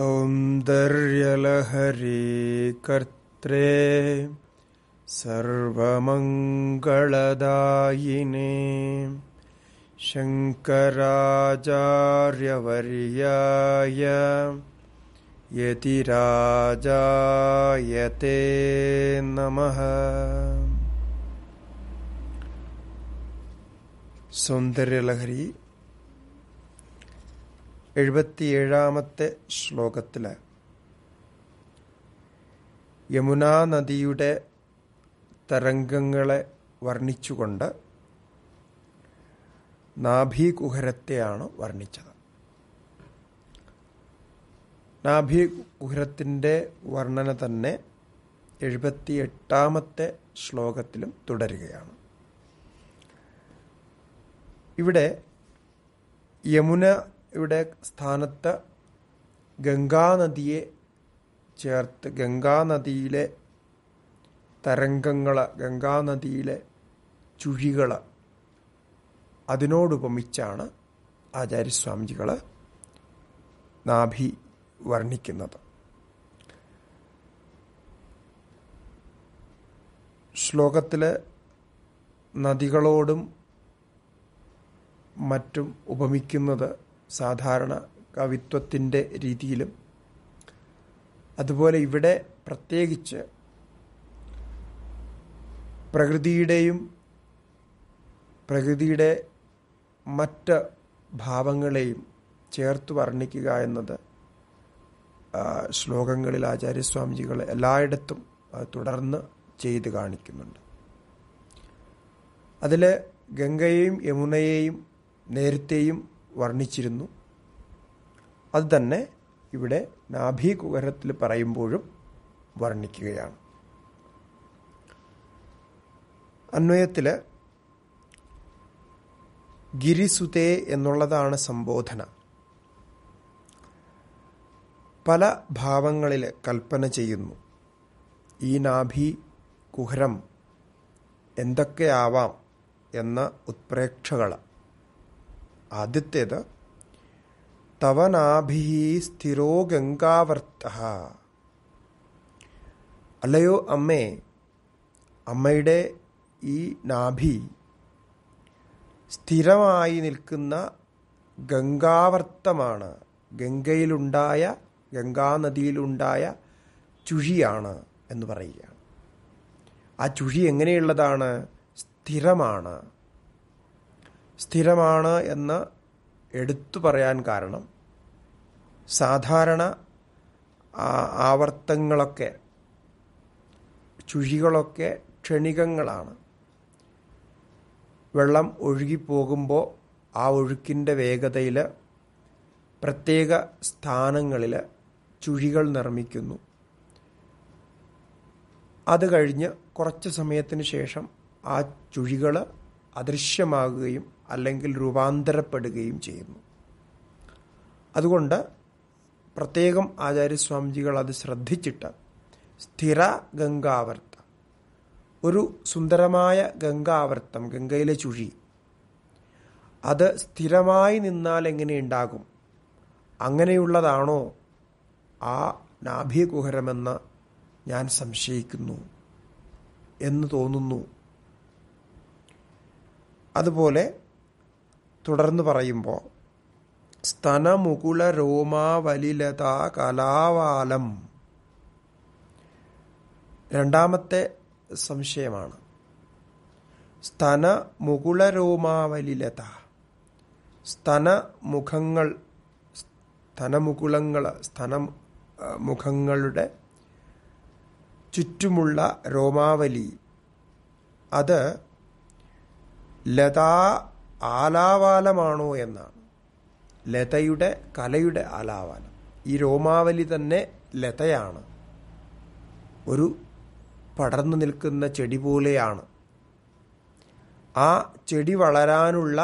सौंदर्यलहरी कर्त्रे सर्वमङ्गलदायिने शङ्कराचार्यवर्याय यतिराजायते नमः सौंदर्यलहरी എഴുപത്തിയേഴാമത്തെ ശ്ലോകത്തിൽ യമുനാ നദിയുടെ തരംഗങ്ങളെ വർണ്ണിച്ചുകൊണ്ട് നാഭീകുഹരത്തെയാണ് വർണ്ണിച്ചത് നാഭീകുഹരത്തിൻ്റെ വർണ്ണന തന്നെ എഴുപത്തിയെട്ടാമത്തെ ശ്ലോകത്തിലും തുടരുകയാണ് ഇവിടെ യമുന ഇവിടെ സ്ഥാനത്ത് ഗംഗാനദിയെ ചേർത്ത് ഗംഗാനദിയിലെ തരംഗങ്ങൾ ഗംഗാനദിയിലെ ചുഴികൾ അതിനോടുപമിച്ചാണ് ആചാര്യസ്വാമിജികൾ നാഭി വർണ്ണിക്കുന്നത് ശ്ലോകത്തിൽ നദികളോടും മറ്റും ഉപമിക്കുന്നത് സാധാരണ കവിത്വത്തിൻ്റെ രീതിയിലും അതുപോലെ ഇവിടെ പ്രത്യേകിച്ച് പ്രകൃതിയുടെയും പ്രകൃതിയുടെ മറ്റ് ഭാവങ്ങളെയും ചേർത്ത് വർണ്ണിക്കുക എന്നത് ശ്ലോകങ്ങളിൽ ആചാര്യസ്വാമിജികൾ എല്ലായിടത്തും തുടർന്ന് ചെയ്ത് കാണിക്കുന്നുണ്ട് അതിൽ ഗംഗയെയും യമുനയെയും നേരത്തെയും വർണ്ണിച്ചിരുന്നു അതുതന്നെ ഇവിടെ നാഭീകുഹരത്തിൽ പറയുമ്പോഴും വർണ്ണിക്കുകയാണ് അന്വയത്തില് ഗിരിസുതേ എന്നുള്ളതാണ് സംബോധന പല ഭാവങ്ങളിൽ കൽപ്പന ചെയ്യുന്നു ഈ നാഭി കുഹരം എന്തൊക്കെയാവാം എന്ന ഉത്പ്രേക്ഷകളാണ് ആദ്യത്തേത് തവനാഭി സ്ഥിരോ ഗംഗാവർത്ത അല്ലയോ അമ്മേ അമ്മയുടെ ഈ നാഭി സ്ഥിരമായി നിൽക്കുന്ന ഗംഗാവർത്തമാണ് ഗംഗയിലുണ്ടായ ഗംഗാനദിയിലുണ്ടായ ചുഴിയാണ് എന്ന് പറയുകയാണ് ആ ചുഴി എങ്ങനെയുള്ളതാണ് സ്ഥിരമാണ് സ്ഥിരമാണ് എന്ന് എടുത്തു പറയാൻ കാരണം സാധാരണ ആവർത്തങ്ങളൊക്കെ ചുഴികളൊക്കെ ക്ഷണികങ്ങളാണ് വെള്ളം ഒഴുകിപ്പോകുമ്പോൾ ആ ഒഴുക്കിൻ്റെ വേഗതയിൽ പ്രത്യേക സ്ഥാനങ്ങളിൽ ചുഴികൾ നിർമ്മിക്കുന്നു അത് കഴിഞ്ഞ് കുറച്ച് സമയത്തിന് ശേഷം ആ ചുഴികൾ അദൃശ്യമാകുകയും അല്ലെങ്കിൽ രൂപാന്തരപ്പെടുകയും ചെയ്യുന്നു അതുകൊണ്ട് പ്രത്യേകം ആചാര്യസ്വാമിജികൾ അത് ശ്രദ്ധിച്ചിട്ട് സ്ഥിര ഗംഗാവർത്ത ഒരു സുന്ദരമായ ഗംഗാവർത്തം ഗംഗയിലെ ചുഴി അത് സ്ഥിരമായി നിന്നാൽ എങ്ങനെ ഉണ്ടാകും അങ്ങനെയുള്ളതാണോ ആ നാഭികുഹരമെന്ന് ഞാൻ സംശയിക്കുന്നു എന്ന് തോന്നുന്നു അതുപോലെ തുടർന്ന് പറയുമ്പോൾ സ്തനമുകുള രോമാവലിലത കലാവാലം രണ്ടാമത്തെ സംശയമാണ് സ്തന രോമാവലിലത സ്തന മുഖങ്ങൾ സ്തനമുകുളങ്ങൾ സ്തന മുഖങ്ങളുടെ ചുറ്റുമുള്ള രോമാവലി അത് ലതാ ആലാവാലമാണോ എന്നാണ് ലതയുടെ കലയുടെ ആലാവാലം ഈ രോമാവലി തന്നെ ലതയാണ് ഒരു പടർന്നു നിൽക്കുന്ന ചെടി പോലെയാണ് ആ ചെടി വളരാനുള്ള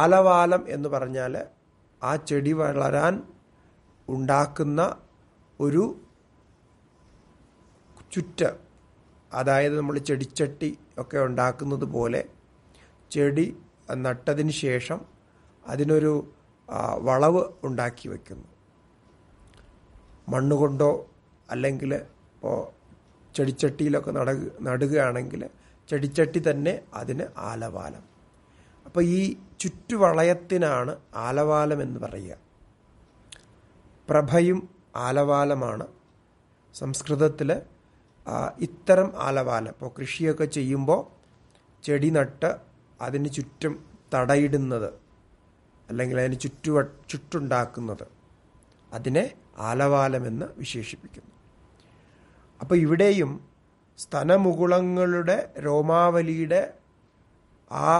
ആലവാലം എന്ന് പറഞ്ഞാൽ ആ ചെടി വളരാൻ ഉണ്ടാക്കുന്ന ഒരു ചുറ്റ അതായത് നമ്മൾ ചെടിച്ചട്ടി ഒക്കെ ഉണ്ടാക്കുന്നത് പോലെ ചെടി നട്ടതിന് ശേഷം അതിനൊരു വളവ് ഉണ്ടാക്കി വയ്ക്കുന്നു മണ്ണുകൊണ്ടോ അല്ലെങ്കിൽ ഇപ്പോൾ ചെടിച്ചട്ടിയിലൊക്കെ നടക നടുകയാണെങ്കിൽ ചെടിച്ചട്ടി തന്നെ അതിന് ആലവാലം അപ്പോൾ ഈ ചുറ്റുവളയത്തിനാണ് ആലവാലം എന്ന് പറയുക പ്രഭയും ആലവാലമാണ് സംസ്കൃതത്തിൽ ഇത്തരം ആലവാലം ഇപ്പോൾ കൃഷിയൊക്കെ ചെയ്യുമ്പോൾ ചെടി നട്ട് അതിന് ചുറ്റും തടയിടുന്നത് അല്ലെങ്കിൽ അതിന് ചുറ്റുവ ചുറ്റുണ്ടാക്കുന്നത് അതിനെ ആലവാലമെന്ന് വിശേഷിപ്പിക്കുന്നു അപ്പോൾ ഇവിടെയും സ്തനമുകുളങ്ങളുടെ രോമാവലിയുടെ ആ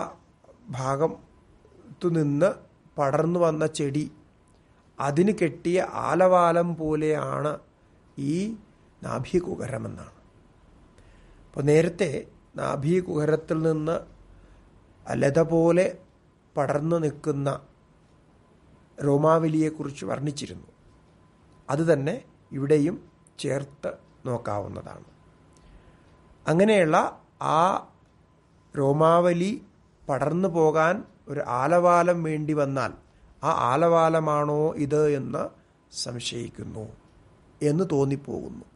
ഭാഗത്തു നിന്ന് പടർന്നു വന്ന ചെടി അതിന് കെട്ടിയ ആലവാലം പോലെയാണ് ഈ നാഭീകുഹരമെന്നാണ് അപ്പോൾ നേരത്തെ നാഭീകുഹരത്തിൽ നിന്ന് അലത പോലെ പടർന്നു നിൽക്കുന്ന രോമാവലിയെക്കുറിച്ച് വർണ്ണിച്ചിരുന്നു അതുതന്നെ ഇവിടെയും ചേർത്ത് നോക്കാവുന്നതാണ് അങ്ങനെയുള്ള ആ രോമാവലി പടർന്നു പോകാൻ ഒരു ആലവാലം വേണ്ടി വന്നാൽ ആ ആലവാലമാണോ ഇത് എന്ന് സംശയിക്കുന്നു എന്ന് തോന്നിപ്പോകുന്നു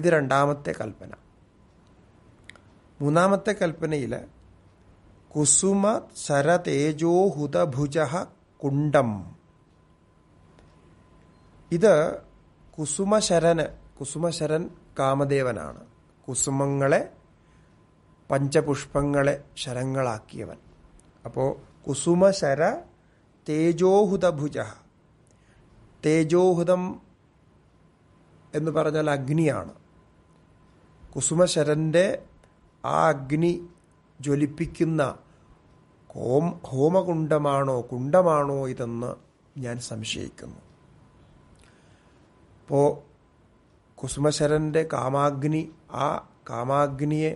ഇത് രണ്ടാമത്തെ കൽപ്പന മൂന്നാമത്തെ കൽപ്പനയിൽ കുസുമ കുസുമശരതേജോഹുതഭുജ കുണ്ടം ഇത് കുസുമശരന് കുസുമശരൻ കാമദേവനാണ് കുസുമങ്ങളെ പഞ്ചപുഷ്പങ്ങളെ ശരങ്ങളാക്കിയവൻ അപ്പോൾ കുസുമശര തേജോഹുതഭുജ തേജോഹുതം എന്ന് പറഞ്ഞാൽ അഗ്നിയാണ് കുസുമശരൻ്റെ ആ അഗ്നി ജ്വലിപ്പിക്കുന്ന ഹോം ഹോമകുണ്ടമാണോ കുണ്ടമാണോ ഇതെന്ന് ഞാൻ സംശയിക്കുന്നു ഇപ്പോൾ കുസുമശരൻ്റെ കാമാഗ്നി ആ കാമാഗ്നിയെ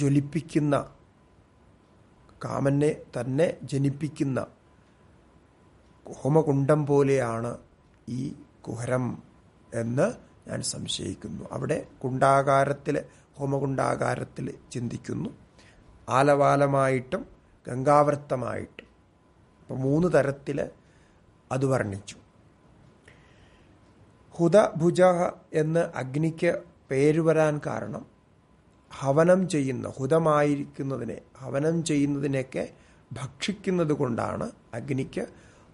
ജ്വലിപ്പിക്കുന്ന കാമനെ തന്നെ ജനിപ്പിക്കുന്ന ഹോമകുണ്ടം പോലെയാണ് ഈ കുഹരം എന്ന് ഞാൻ സംശയിക്കുന്നു അവിടെ കുണ്ടാകാരത്തിലെ ഹോമകുണ്ടാകാരത്തിൽ ചിന്തിക്കുന്നു ആലവാലമായിട്ടും ഗംഗാവൃത്തമായിട്ടും അപ്പോൾ മൂന്ന് തരത്തിൽ അത് വർണ്ണിച്ചു ഹുതഭുജ എന്ന് അഗ്നിക്ക് പേര് വരാൻ കാരണം ഹവനം ചെയ്യുന്ന ഹുതമായിരിക്കുന്നതിനെ ഹവനം ചെയ്യുന്നതിനെയൊക്കെ ഭക്ഷിക്കുന്നത് കൊണ്ടാണ് അഗ്നിക്ക്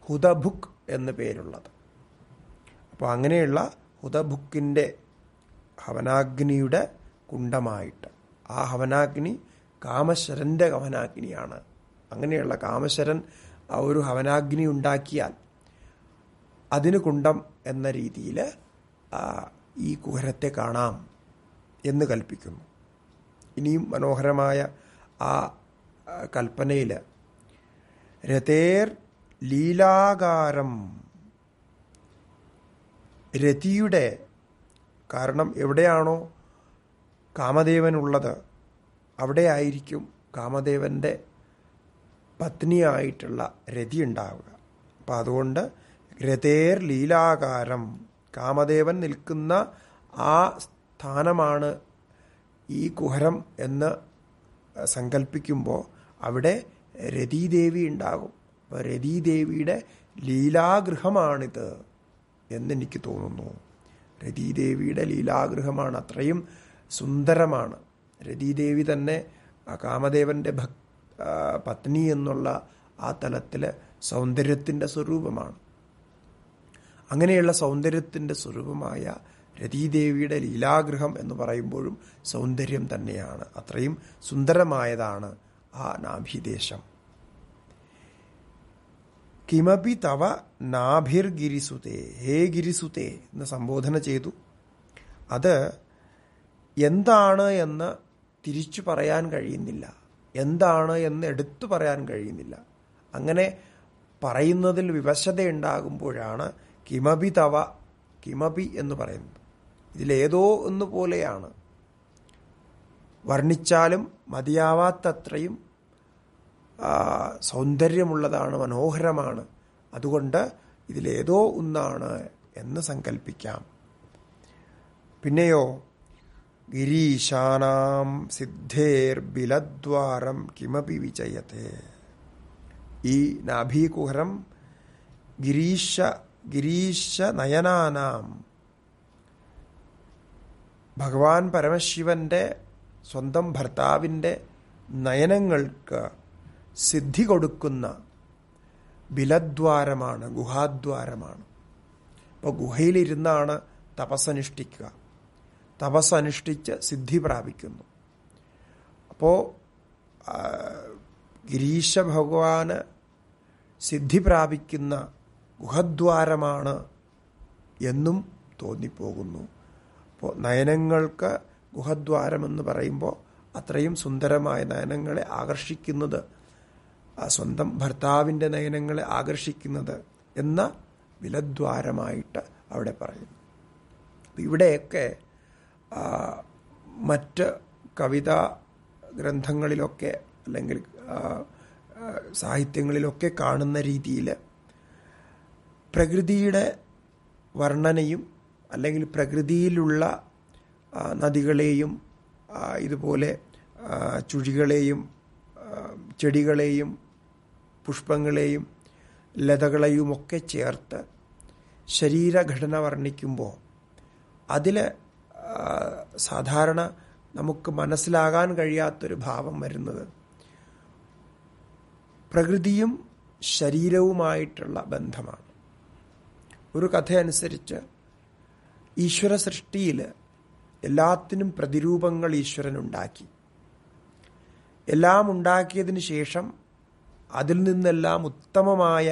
ഹുതഭുക് എന്ന് പേരുള്ളത് അപ്പോൾ അങ്ങനെയുള്ള ഹുദഭുക്കിൻ്റെ ഹവനാഗ്നിയുടെ കുണ്ടമായിട്ട് ആ ഹവനാഗ്നി കാമശരൻ്റെ ഹവനാഗ്നിയാണ് അങ്ങനെയുള്ള കാമശരൻ ആ ഒരു ഹവനാഗ്നി ഉണ്ടാക്കിയാൽ അതിന് കുണ്ടം എന്ന രീതിയിൽ ഈ കുഹരത്തെ കാണാം എന്ന് കൽപ്പിക്കുന്നു ഇനിയും മനോഹരമായ ആ കൽപ്പനയിൽ രതേർ ലീലാകാരം രതിയുടെ കാരണം എവിടെയാണോ കാമദേവനുള്ളത് അവിടെ ആയിരിക്കും കാമദേവൻ്റെ പത്നിയായിട്ടുള്ള രതി ഉണ്ടാവുക അപ്പം അതുകൊണ്ട് രതേർ ലീലാകാരം കാമദേവൻ നിൽക്കുന്ന ആ സ്ഥാനമാണ് ഈ കുഹരം എന്ന് സങ്കല്പിക്കുമ്പോൾ അവിടെ രതീദേവി ഉണ്ടാകും അപ്പോൾ രതീദേവിയുടെ ലീലാഗൃഹമാണിത് എന്നെനിക്ക് തോന്നുന്നു രതീദേവിയുടെ ലീലാഗൃഹമാണ് അത്രയും സുന്ദരമാണ് രതിദേവി തന്നെ കാമദേവൻ്റെ ഭക് പത്നി എന്നുള്ള ആ തലത്തിലെ സൗന്ദര്യത്തിൻ്റെ സ്വരൂപമാണ് അങ്ങനെയുള്ള സൗന്ദര്യത്തിൻ്റെ സ്വരൂപമായ രതിദേവിയുടെ ലീലാഗ്രഹം എന്ന് പറയുമ്പോഴും സൗന്ദര്യം തന്നെയാണ് അത്രയും സുന്ദരമായതാണ് ആ നാഭിദേശം കിമപി തവ നാഭിർ ഗിരിസുതേ ഹേ ഗിരിസുതേ എന്ന് സംബോധന ചെയ്തു അത് എന്താണ് എന്ന് തിരിച്ചു പറയാൻ കഴിയുന്നില്ല എന്താണ് എന്ന് എടുത്തു പറയാൻ കഴിയുന്നില്ല അങ്ങനെ പറയുന്നതിൽ വിവശതയുണ്ടാകുമ്പോഴാണ് കിമബി തവ കിമബി എന്ന് പറയുന്നത് ഇതിലേതോ എന്ന് പോലെയാണ് വർണ്ണിച്ചാലും മതിയാവാത്തത്രയും സൗന്ദര്യമുള്ളതാണ് മനോഹരമാണ് അതുകൊണ്ട് ഇതിലേതോ ഒന്നാണ് എന്ന് സങ്കല്പിക്കാം പിന്നെയോ ഗിരീശാനാം സിദ്ധേർ ബിലദ്വാരം കിമപി വിജയത്തെ ഈ നാഭീകുഹരം ഗിരീശ ഗിരീശ നയനാനാം ഭഗവാൻ പരമശിവന്റെ സ്വന്തം ഭർത്താവിൻ്റെ നയനങ്ങൾക്ക് സിദ്ധി കൊടുക്കുന്ന ബിലദ്വാരമാണ് ഗുഹാദ്വാരമാണ് അപ്പോൾ ഗുഹയിലിരുന്നാണ് തപസ്സനുഷ്ഠിക്കുക തപസ്സനുഷ്ഠിച്ച് സിദ്ധി പ്രാപിക്കുന്നു അപ്പോൾ ഗിരീശ ഭഗവാന് സിദ്ധി പ്രാപിക്കുന്ന ഗുഹദ്വാരമാണ് എന്നും തോന്നിപ്പോകുന്നു അപ്പോൾ നയനങ്ങൾക്ക് ഗുഹദ്വാരമെന്ന് പറയുമ്പോൾ അത്രയും സുന്ദരമായ നയനങ്ങളെ ആകർഷിക്കുന്നത് സ്വന്തം ഭർത്താവിൻ്റെ നയനങ്ങളെ ആകർഷിക്കുന്നത് എന്ന വിലദ്വാരമായിട്ട് അവിടെ പറയുന്നു ഇവിടെയൊക്കെ മറ്റ് കവിതാ ഗ്രന്ഥങ്ങളിലൊക്കെ അല്ലെങ്കിൽ സാഹിത്യങ്ങളിലൊക്കെ കാണുന്ന രീതിയിൽ പ്രകൃതിയുടെ വർണ്ണനയും അല്ലെങ്കിൽ പ്രകൃതിയിലുള്ള നദികളെയും ഇതുപോലെ ചുഴികളെയും ചെടികളെയും പുഷ്പങ്ങളെയും ലതകളെയുമൊക്കെ ചേർത്ത് ശരീരഘടന വർണ്ണിക്കുമ്പോൾ അതിൽ സാധാരണ നമുക്ക് മനസ്സിലാകാൻ കഴിയാത്തൊരു ഭാവം വരുന്നത് പ്രകൃതിയും ശരീരവുമായിട്ടുള്ള ബന്ധമാണ് ഒരു കഥ അനുസരിച്ച് ഈശ്വര സൃഷ്ടിയിൽ എല്ലാത്തിനും പ്രതിരൂപങ്ങൾ ഈശ്വരൻ ഉണ്ടാക്കി എല്ലാം ഉണ്ടാക്കിയതിന് ശേഷം അതിൽ നിന്നെല്ലാം ഉത്തമമായ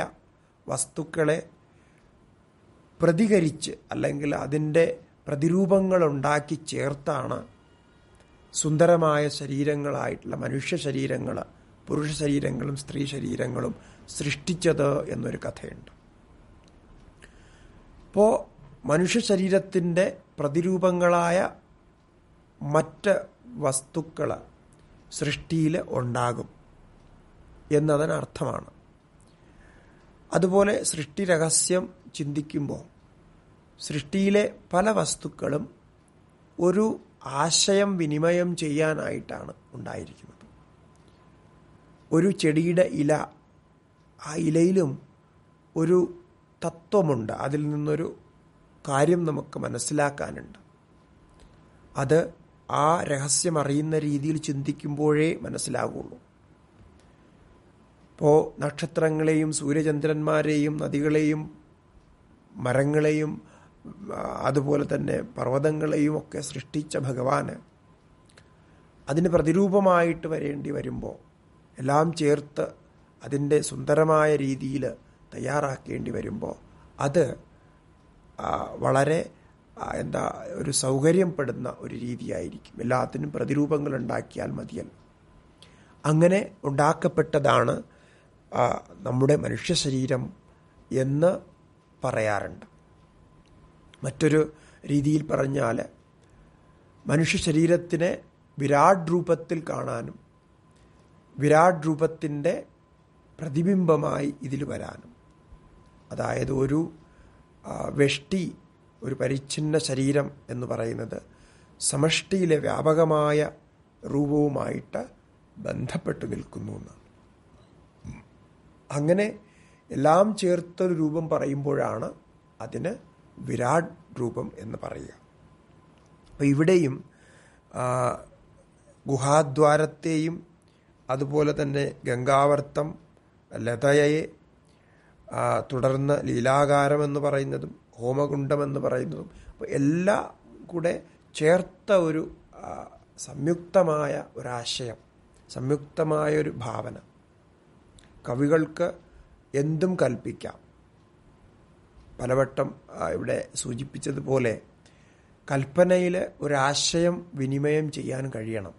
വസ്തുക്കളെ പ്രതികരിച്ച് അല്ലെങ്കിൽ അതിൻ്റെ പ്രതിരൂപങ്ങളുണ്ടാക്കി ചേർത്താണ് സുന്ദരമായ ശരീരങ്ങളായിട്ടുള്ള മനുഷ്യ ശരീരങ്ങൾ പുരുഷ ശരീരങ്ങളും സ്ത്രീ ശരീരങ്ങളും സൃഷ്ടിച്ചത് എന്നൊരു കഥയുണ്ട് ഇപ്പോൾ മനുഷ്യ ശരീരത്തിൻ്റെ പ്രതിരൂപങ്ങളായ മറ്റ് വസ്തുക്കൾ സൃഷ്ടിയിൽ ഉണ്ടാകും എന്നതിനർത്ഥമാണ് അതുപോലെ സൃഷ്ടി രഹസ്യം ചിന്തിക്കുമ്പോൾ സൃഷ്ടിയിലെ പല വസ്തുക്കളും ഒരു ആശയം വിനിമയം ചെയ്യാനായിട്ടാണ് ഉണ്ടായിരിക്കുന്നത് ഒരു ചെടിയുടെ ഇല ആ ഇലയിലും ഒരു തത്വമുണ്ട് അതിൽ നിന്നൊരു കാര്യം നമുക്ക് മനസ്സിലാക്കാനുണ്ട് അത് ആ രഹസ്യം അറിയുന്ന രീതിയിൽ ചിന്തിക്കുമ്പോഴേ മനസ്സിലാകുള്ളൂ ഇപ്പോൾ നക്ഷത്രങ്ങളെയും സൂര്യചന്ദ്രന്മാരെയും നദികളെയും മരങ്ങളെയും അതുപോലെ തന്നെ പർവ്വതങ്ങളെയും ഒക്കെ സൃഷ്ടിച്ച ഭഗവാന് അതിന് പ്രതിരൂപമായിട്ട് വരേണ്ടി വരുമ്പോൾ എല്ലാം ചേർത്ത് അതിൻ്റെ സുന്ദരമായ രീതിയിൽ തയ്യാറാക്കേണ്ടി വരുമ്പോൾ അത് വളരെ എന്താ ഒരു സൗകര്യപ്പെടുന്ന ഒരു രീതിയായിരിക്കും എല്ലാത്തിനും പ്രതിരൂപങ്ങൾ ഉണ്ടാക്കിയാൽ മതിയല്ലോ അങ്ങനെ ഉണ്ടാക്കപ്പെട്ടതാണ് നമ്മുടെ മനുഷ്യ ശരീരം എന്ന് പറയാറുണ്ട് മറ്റൊരു രീതിയിൽ പറഞ്ഞാൽ മനുഷ്യ ശരീരത്തിനെ വിരാട് രൂപത്തിൽ കാണാനും വിരാട് രൂപത്തിൻ്റെ പ്രതിബിംബമായി ഇതിൽ വരാനും അതായത് ഒരു വെഷ്ടി ഒരു പരിച്ഛിന്ന ശരീരം എന്ന് പറയുന്നത് സമഷ്ടിയിലെ വ്യാപകമായ രൂപവുമായിട്ട് ബന്ധപ്പെട്ട് നിൽക്കുന്നു എന്നാണ് അങ്ങനെ എല്ലാം ചേർത്തൊരു രൂപം പറയുമ്പോഴാണ് അതിന് വിരാട് രൂപം എന്ന് പറയുക അപ്പോൾ ഇവിടെയും ഗുഹാദ്വാരത്തെയും അതുപോലെ തന്നെ ഗംഗാവർത്തം ലതയെ തുടർന്ന് ലീലാകാരം എന്ന് പറയുന്നതും ഹോമകുണ്ഡം എന്ന് പറയുന്നതും അപ്പോൾ എല്ലാം കൂടെ ചേർത്ത ഒരു സംയുക്തമായ ഒരാശയം സംയുക്തമായൊരു ഭാവന കവികൾക്ക് എന്തും കൽപ്പിക്കാം പലവട്ടം ഇവിടെ സൂചിപ്പിച്ചതുപോലെ കൽപ്പനയിൽ ഒരാശയം വിനിമയം ചെയ്യാൻ കഴിയണം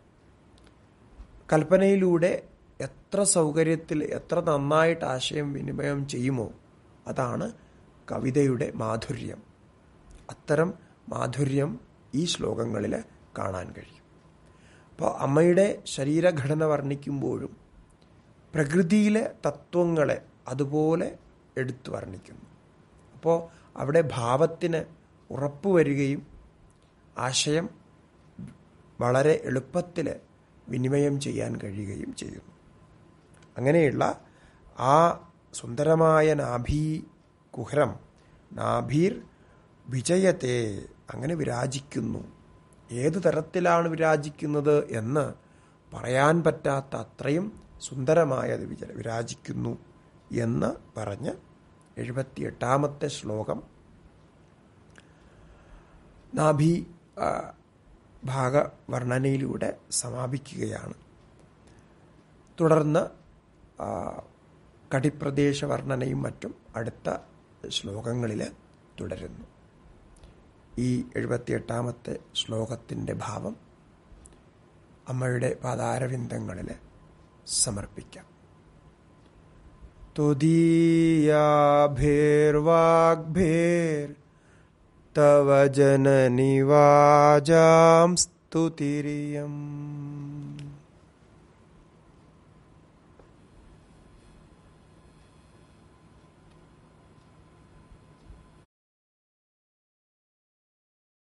കൽപ്പനയിലൂടെ എത്ര സൗകര്യത്തിൽ എത്ര നന്നായിട്ട് ആശയം വിനിമയം ചെയ്യുമോ അതാണ് കവിതയുടെ മാധുര്യം അത്തരം മാധുര്യം ഈ ശ്ലോകങ്ങളിൽ കാണാൻ കഴിയും അപ്പോൾ അമ്മയുടെ ശരീരഘടന വർണ്ണിക്കുമ്പോഴും പ്രകൃതിയിലെ തത്വങ്ങളെ അതുപോലെ എടുത്തു വർണ്ണിക്കുന്നു അപ്പോൾ അവിടെ ഭാവത്തിന് ഉറപ്പ് വരികയും ആശയം വളരെ എളുപ്പത്തിൽ വിനിമയം ചെയ്യാൻ കഴിയുകയും ചെയ്യുന്നു അങ്ങനെയുള്ള ആ സുന്ദരമായ നാഭീ കുഹരം നാഭീർ വിജയത്തെ അങ്ങനെ വിരാജിക്കുന്നു ഏതു തരത്തിലാണ് വിരാജിക്കുന്നത് എന്ന് പറയാൻ പറ്റാത്ത അത്രയും സുന്ദരമായത് വിരാജിക്കുന്നു എന്ന് പറഞ്ഞ് എട്ടാമത്തെ ശ്ലോകം നാഭി ഭാഗവർണ്ണനയിലൂടെ സമാപിക്കുകയാണ് തുടർന്ന് കടിപ്രദേശ വർണ്ണനയും മറ്റും അടുത്ത ശ്ലോകങ്ങളിൽ തുടരുന്നു ഈ എഴുപത്തിയെട്ടാമത്തെ ശ്ലോകത്തിൻ്റെ ഭാവം അമ്മയുടെ പാതാരവിന്ദങ്ങളിൽ സമർപ്പിക്കാം तुदीयाभिर्वाग्भिर् तो तव जननिवाजां स्तुतिरियम्